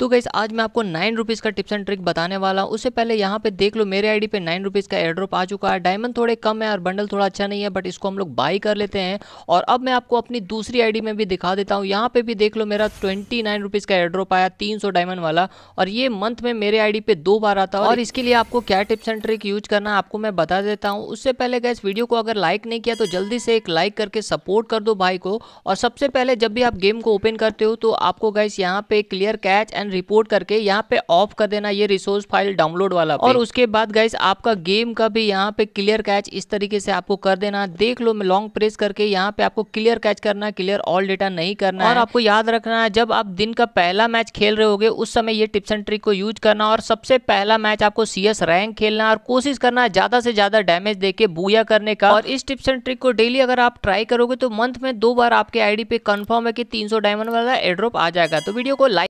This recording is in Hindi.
तो गई आज मैं आपको नाइन रुपीज़ का टिप्स एंड ट्रिक बताने वाला हूँ उससे पहले यहाँ पे देख लो मेरे आईडी पे नाइन रुपीज़ का एड्रॉप आ चुका है डायमंड थोड़े कम है और बंडल थोड़ा अच्छा नहीं है बट इसको हम लोग बाई कर लेते हैं और अब मैं आपको अपनी दूसरी डी में भी दिखा देता हूँ यहाँ पे भी देख लो मेरा ट्वेंटी नाइन रुपीज़ का एड्रॉप आया तीन सौ डायमंड वाला और ये मंथ में मेरे डी पे दो बार आता है और इसके लिए आपको क्या टिप्स एंड ट्रिक यूज करना आपको मैं बता देता हूँ उससे पहले गए वीडियो को अगर लाइक नहीं किया तो जल्दी से एक लाइक करके सपोर्ट कर दो भाई को और सबसे पहले जब भी आप गेम को ओपन करते हो तो आपको गैस यहाँ पे clear cache and and report करके यहाँ पे ऑफ कर देना ये रिसोर्स फाइल डाउनलोड वाला और उसके बाद गाइस आपका गेम का भी यहाँ पे क्लियर कैच इस तरीके से आपको कर देना देख लो लॉन्ग प्रेस करके यहाँ पे आपको क्लियर कैच करना क्लियर ऑल डेटा नहीं करना और आपको याद रखना है जब आप दिन का पहला मैच खेल रहे होगे उस समय ये टिप्स एंड ट्रिक को यूज करना और सबसे पहला मैच आपको सीएस रैंक खेलना और कोशिश करना ज्यादा से ज्यादा डैमेज देके बूया करने का और इस टिप्स एंड ट्रिक को डेली अगर आप ट्राई करोगे तो मंथ में दो बार आपके आईडी पे कंफर्म है कि 300 डायमंड वाला एड्रॉप आ जाएगा तो वीडियो को लाइक